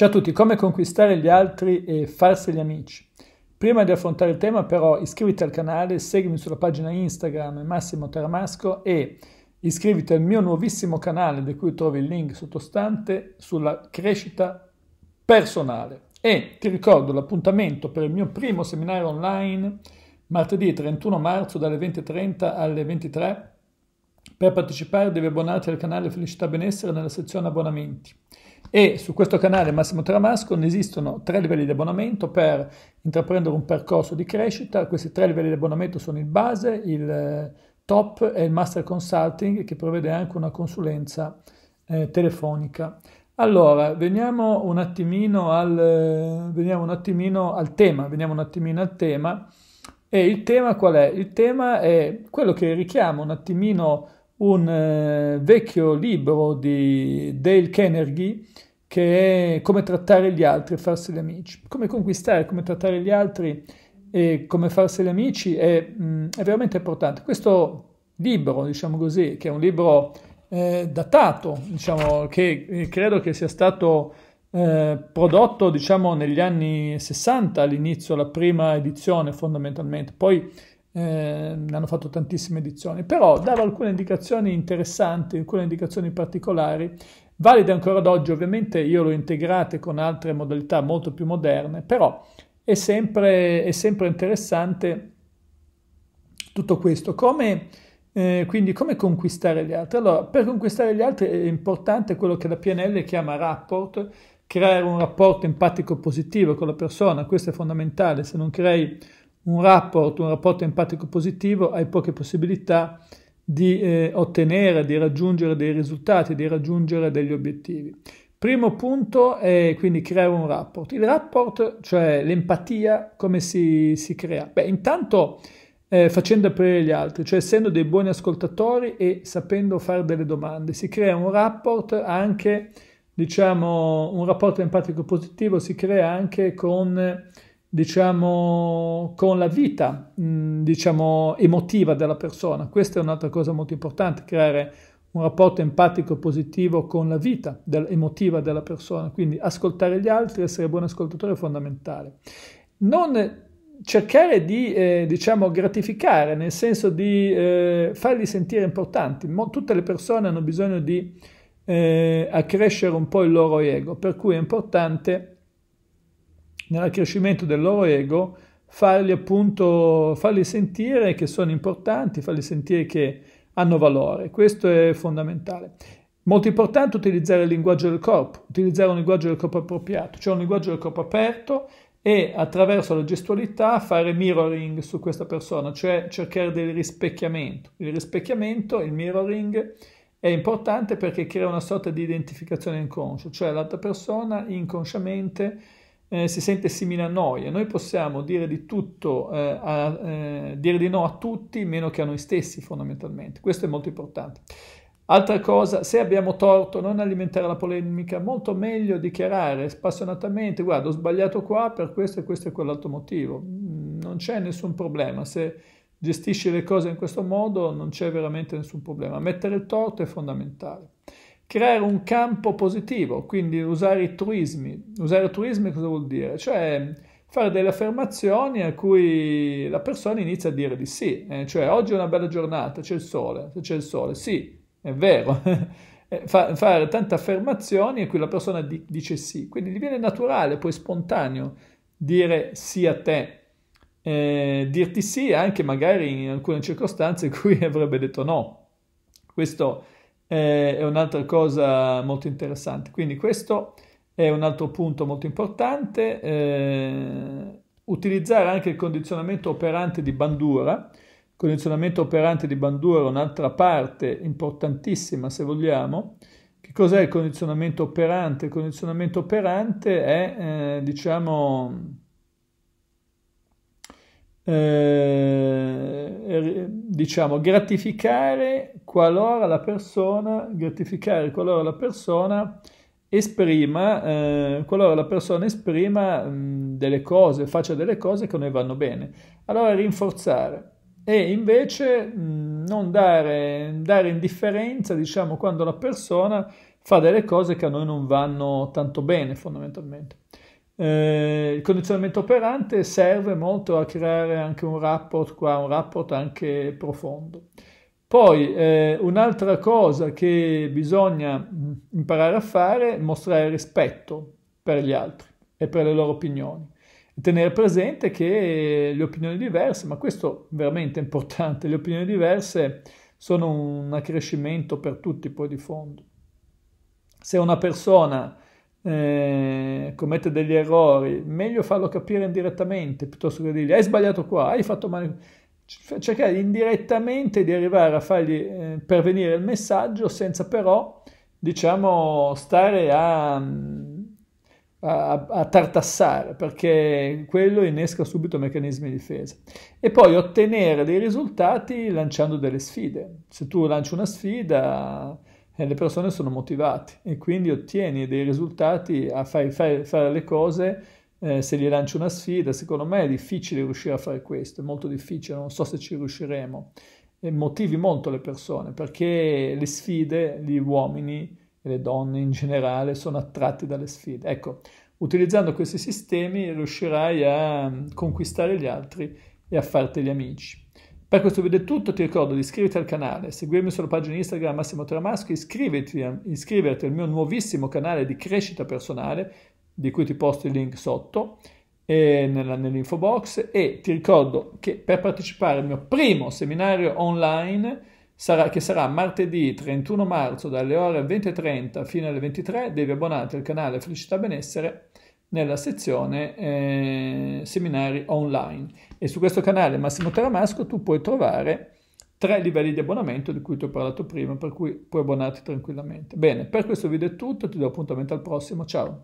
Ciao a tutti, come conquistare gli altri e farsi gli amici. Prima di affrontare il tema però iscriviti al canale, seguimi sulla pagina Instagram Massimo Teramasco e iscriviti al mio nuovissimo canale di cui trovi il link sottostante sulla crescita personale. E ti ricordo l'appuntamento per il mio primo seminario online martedì 31 marzo dalle 20.30 alle 23. Per partecipare devi abbonarti al canale Felicità Benessere nella sezione abbonamenti. E su questo canale Massimo ne esistono tre livelli di abbonamento per intraprendere un percorso di crescita. Questi tre livelli di abbonamento sono il base, il eh, top e il master consulting che prevede anche una consulenza eh, telefonica. Allora, veniamo un, al, eh, veniamo un attimino al, tema, veniamo un attimino al tema. E il tema qual è? Il tema è quello che richiama un attimino un eh, vecchio libro di Dale Carnegie che è Come trattare gli altri e farsi gli amici. Come conquistare, come trattare gli altri e come farsi gli amici è, mh, mm, è veramente importante. Questo libro, diciamo così, che è un libro eh, datato, diciamo, che eh, credo che sia stato eh, prodotto diciamo, negli anni 60 all'inizio, la prima edizione fondamentalmente, poi eh, hanno fatto tantissime edizioni, però dava alcune indicazioni interessanti, alcune indicazioni particolari, valide ancora ad oggi, ovviamente io l'ho integrate con altre modalità molto più moderne, però è sempre, è sempre interessante tutto questo. Come, eh, quindi come conquistare gli altri? Allora, per conquistare gli altri è importante quello che la PNL chiama rapport, creare un rapporto empatico positivo con la persona, questo è fondamentale, se non crei un rapport, un rapporto empatico positivo, hai poche possibilità di eh, ottenere, di raggiungere dei risultati, di raggiungere degli obiettivi. Primo punto è quindi creare un rapport. Il rapport, cioè l'empatia, come si, si crea? Beh, intanto eh, facendo aprire gli altri, cioè essendo dei buoni ascoltatori e sapendo fare delle domande. Si crea un rapport anche, diciamo, un rapporto empatico positivo si crea anche con diciamo, con la vita, mm, diciamo, emotiva della persona. Questa è un'altra cosa molto importante, creare un rapporto empatico positivo con la vita del, emotiva della persona. Quindi ascoltare gli altri, essere buon ascoltatore è fondamentale. Non cercare di, eh, diciamo, gratificare, nel senso di eh, farli sentire importanti. Mo- tutte le persone hanno bisogno di eh, accrescere un po' il loro ego, per cui è importante nell'accrescimento del loro ego, farli appunto, farli sentire che sono importanti, farli sentire che hanno valore. Questo è fondamentale. Molto importante utilizzare il linguaggio del corpo, utilizzare un linguaggio del corpo appropriato, cioè un linguaggio del corpo aperto e attraverso la gestualità fare mirroring su questa persona, cioè cercare del rispecchiamento. Il rispecchiamento, il mirroring, è importante perché crea una sorta di identificazione inconscia, cioè l'altra persona inconsciamente eh, si sente simile a noi e noi possiamo dire di tutto, eh, a, eh, dire di no a tutti meno che a noi stessi fondamentalmente. Questo è molto importante. Altra cosa, se abbiamo torto, non alimentare la polemica, molto meglio dichiarare spassionatamente, guarda, ho sbagliato qua per questo e questo e quell'altro motivo. Mm, non c'è nessun problema, se gestisci le cose in questo modo non c'è veramente nessun problema. Mettere il torto è fondamentale creare un campo positivo, quindi usare i truismi. Usare i truismi cosa vuol dire? Cioè fare delle affermazioni a cui la persona inizia a dire di sì, eh, cioè oggi è una bella giornata, c'è il sole, c'è il sole, sì, è vero. Eh, fa, fare tante affermazioni a cui la persona di, dice sì, quindi diviene naturale, poi spontaneo dire sì a te. Eh, dirti sì anche magari in alcune circostanze in cui avrebbe detto no. Questo è eh, è un'altra cosa molto interessante. Quindi questo è un altro punto molto importante. Eh, utilizzare anche il condizionamento operante di bandura. Il condizionamento operante di bandura è un'altra parte importantissima, se vogliamo. Che cos'è il condizionamento operante? Il condizionamento operante è, eh, diciamo, eh, diciamo, gratificare qualora la persona, gratificare qualora la persona esprima, eh, qualora la persona esprima mh, delle cose, faccia delle cose che non vanno bene. Allora rinforzare e invece mh, non dare, dare indifferenza, diciamo, quando la persona fa delle cose che a noi non vanno tanto bene fondamentalmente. Eh, il condizionamento operante serve molto a creare anche un rapporto qua, un rapport anche profondo. Poi eh, un'altra cosa che bisogna mm, imparare a fare è mostrare rispetto per gli altri e per le loro opinioni. tenere presente che le opinioni diverse, ma questo è veramente importante, le opinioni diverse sono un accrescimento per tutti poi di fondo. Se una persona eh, commette degli errori, meglio farlo capire indirettamente piuttosto che dirgli hai sbagliato qua, hai fatto male. Cioè, cercare indirettamente di arrivare a fargli eh, pervenire il messaggio senza però, diciamo, stare a, a, a tartassare perché quello innesca subito meccanismi di difesa. E poi ottenere dei risultati lanciando delle sfide. Se tu lanci una sfida eh, le persone sono motivate e quindi ottieni dei risultati a fai, fai, fare le cose. Eh, se gli lancio una sfida, secondo me è difficile riuscire a fare questo, è molto difficile, non so se ci riusciremo. E motivi molto le persone perché le sfide, gli uomini e le donne in generale sono attratti dalle sfide. Ecco, utilizzando questi sistemi riuscirai a mm, conquistare gli altri e a farti gli amici. Per questo video è tutto, ti ricordo di iscriverti al canale, seguirmi sulla pagina Instagram Massimo Tramasco, iscriverti, iscriverti al mio nuovissimo canale di crescita personale, di cui ti posto il link sotto nell'info box e ti ricordo che per partecipare al mio primo seminario online sarà, che sarà martedì 31 marzo dalle ore 20.30 fino alle 23 devi abbonarti al canale Felicità Benessere nella sezione eh, seminari online e su questo canale Massimo Taramasco tu puoi trovare tre livelli di abbonamento di cui ti ho parlato prima per cui puoi abbonarti tranquillamente. Bene, per questo video è tutto, ti do appuntamento al prossimo, ciao!